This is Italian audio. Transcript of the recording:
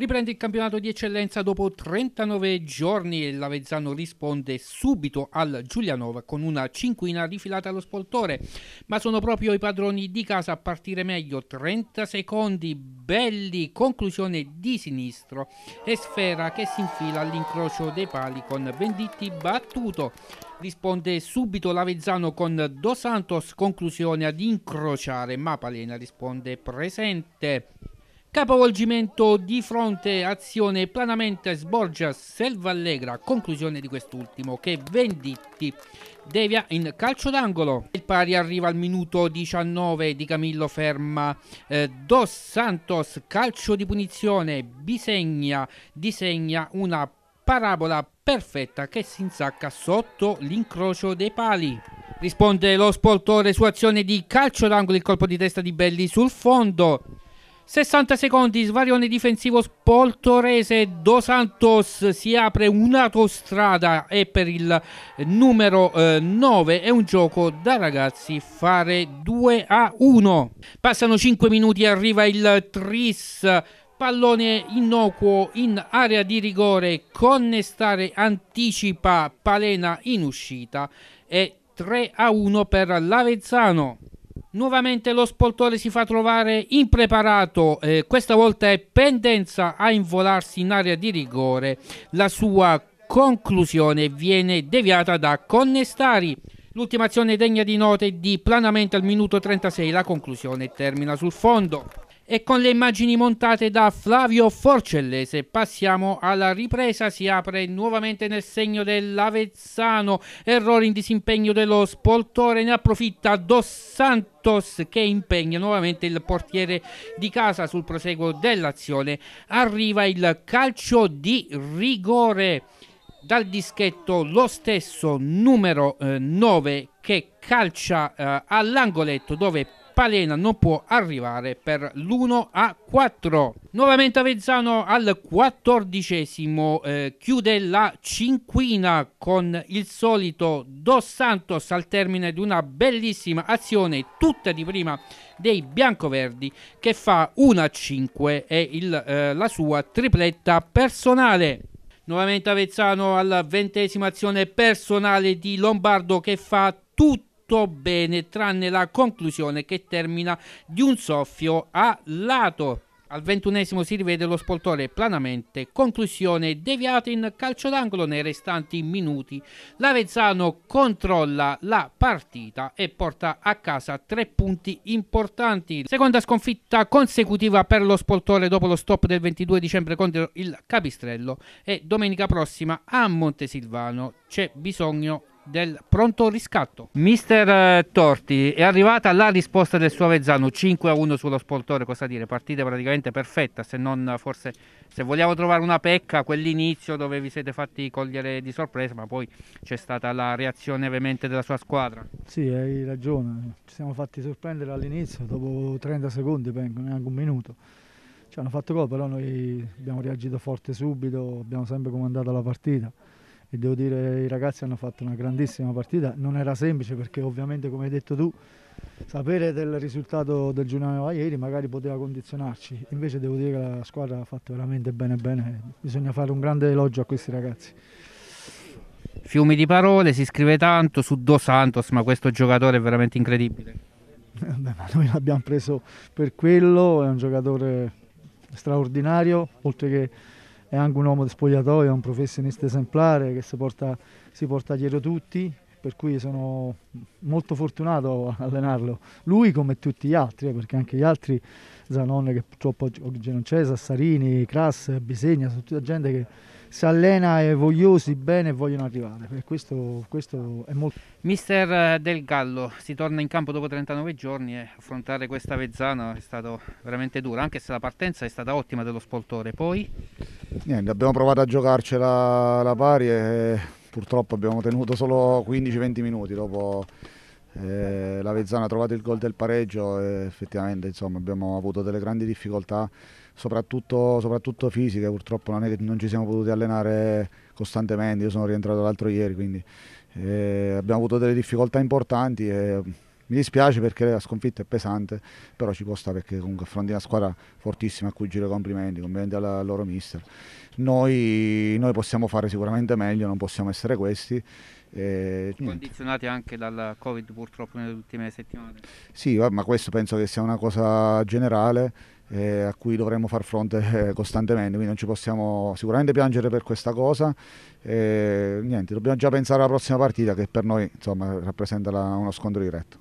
Riprende il campionato di eccellenza dopo 39 giorni e l'Avezzano risponde subito al Giulianova con una cinquina rifilata allo spoltore. Ma sono proprio i padroni di casa a partire meglio. 30 secondi belli, conclusione di sinistro e sfera che si infila all'incrocio dei pali con Venditti battuto. Risponde subito l'Avezzano con Dos Santos, conclusione ad incrociare, ma Palena risponde presente. Capovolgimento di fronte, azione planamente sborgia Selvallegra, conclusione di quest'ultimo che Venditti devia in calcio d'angolo. Il pari arriva al minuto 19 di Camillo Ferma, eh, Dos Santos calcio di punizione, Bisegna disegna una parabola perfetta che si insacca sotto l'incrocio dei pali. Risponde lo sportore su azione di calcio d'angolo, il colpo di testa di Belli sul fondo. 60 secondi, svarione difensivo spoltorese Dos Santos si apre un'autostrada e per il numero eh, 9 è un gioco da ragazzi fare 2 a 1. Passano 5 minuti, arriva il Tris pallone innocuo in area di rigore, connestare anticipa Palena in uscita e 3 a 1 per l'Avezzano. Nuovamente lo spoltore si fa trovare impreparato, eh, questa volta è pendenza a involarsi in area di rigore, la sua conclusione viene deviata da Connestari. L'ultima azione degna di note di planamente al minuto 36, la conclusione termina sul fondo e con le immagini montate da Flavio Forcellese. Passiamo alla ripresa, si apre nuovamente nel segno dell'Avezzano, errore in disimpegno dello spoltore, ne approfitta Dos Santos che impegna nuovamente il portiere di casa sul proseguo dell'azione. Arriva il calcio di rigore dal dischetto lo stesso numero eh, 9 che calcia eh, all'angoletto dove Palena non può arrivare per l'1 a 4. Nuovamente Avezzano al quattordicesimo eh, chiude la cinquina con il solito Dos Santos al termine di una bellissima azione tutta di prima dei biancoverdi che fa 1 a 5 e il, eh, la sua tripletta personale. Nuovamente Avezzano alla ventesima azione personale di Lombardo che fa tutta tutto bene tranne la conclusione che termina di un soffio a lato. Al ventunesimo si rivede lo spoltore planamente, conclusione deviata in calcio d'angolo nei restanti minuti. L'Avezzano controlla la partita e porta a casa tre punti importanti. Seconda sconfitta consecutiva per lo spoltore dopo lo stop del 22 dicembre contro il Capistrello e domenica prossima a Montesilvano c'è bisogno del pronto riscatto. Mister eh, Torti, è arrivata la risposta del suo Avezzano, 5 a 1 sullo Spoltore, cosa dire? Partita praticamente perfetta, se non forse, se vogliamo trovare una pecca, quell'inizio dove vi siete fatti cogliere di sorpresa, ma poi c'è stata la reazione ovviamente della sua squadra. Sì, hai ragione, ci siamo fatti sorprendere all'inizio, dopo 30 secondi, neanche un minuto ci hanno fatto gol, però noi abbiamo reagito forte subito, abbiamo sempre comandato la partita e devo dire i ragazzi hanno fatto una grandissima partita, non era semplice perché ovviamente come hai detto tu sapere del risultato del Giuliano ieri magari poteva condizionarci, invece devo dire che la squadra ha fatto veramente bene bene, bisogna fare un grande elogio a questi ragazzi. Fiumi di parole, si scrive tanto su Dos Santos, ma questo giocatore è veramente incredibile. Beh, ma noi l'abbiamo preso per quello, è un giocatore straordinario, oltre che è anche un uomo di spogliatoio, è un professionista esemplare che si porta, si porta dietro tutti, per cui sono molto fortunato a allenarlo. Lui come tutti gli altri, eh, perché anche gli altri, Zanon che purtroppo oggi non c'è, Sassarini, Crass, Bisegna, sono tutta gente che si allena e vogliosi bene e vogliono arrivare. Per questo, questo è molto... Mister eh, Del Gallo, si torna in campo dopo 39 giorni e affrontare questa Vezzana è stato veramente duro, anche se la partenza è stata ottima dello spoltore. Poi? Niente, abbiamo provato a giocarcela la pari e purtroppo abbiamo tenuto solo 15-20 minuti dopo eh, L'Avezzana ha trovato il gol del pareggio e effettivamente insomma, abbiamo avuto delle grandi difficoltà, soprattutto, soprattutto fisiche, purtroppo non, è che non ci siamo potuti allenare costantemente, io sono rientrato l'altro ieri, quindi eh, abbiamo avuto delle difficoltà importanti. E, mi dispiace perché la sconfitta è pesante, però ci può stare perché comunque affronti una squadra fortissima a cui giro complimenti, complimenti al loro mister. Noi, noi, possiamo fare sicuramente meglio, non possiamo essere questi. Eh, Condizionati anche dal Covid purtroppo nelle ultime settimane. Sì, ma questo penso che sia una cosa generale eh, a cui dovremmo far fronte eh, costantemente, quindi non ci possiamo sicuramente piangere per questa cosa. Eh, niente, dobbiamo già pensare alla prossima partita che per noi insomma, rappresenta la, uno scontro diretto.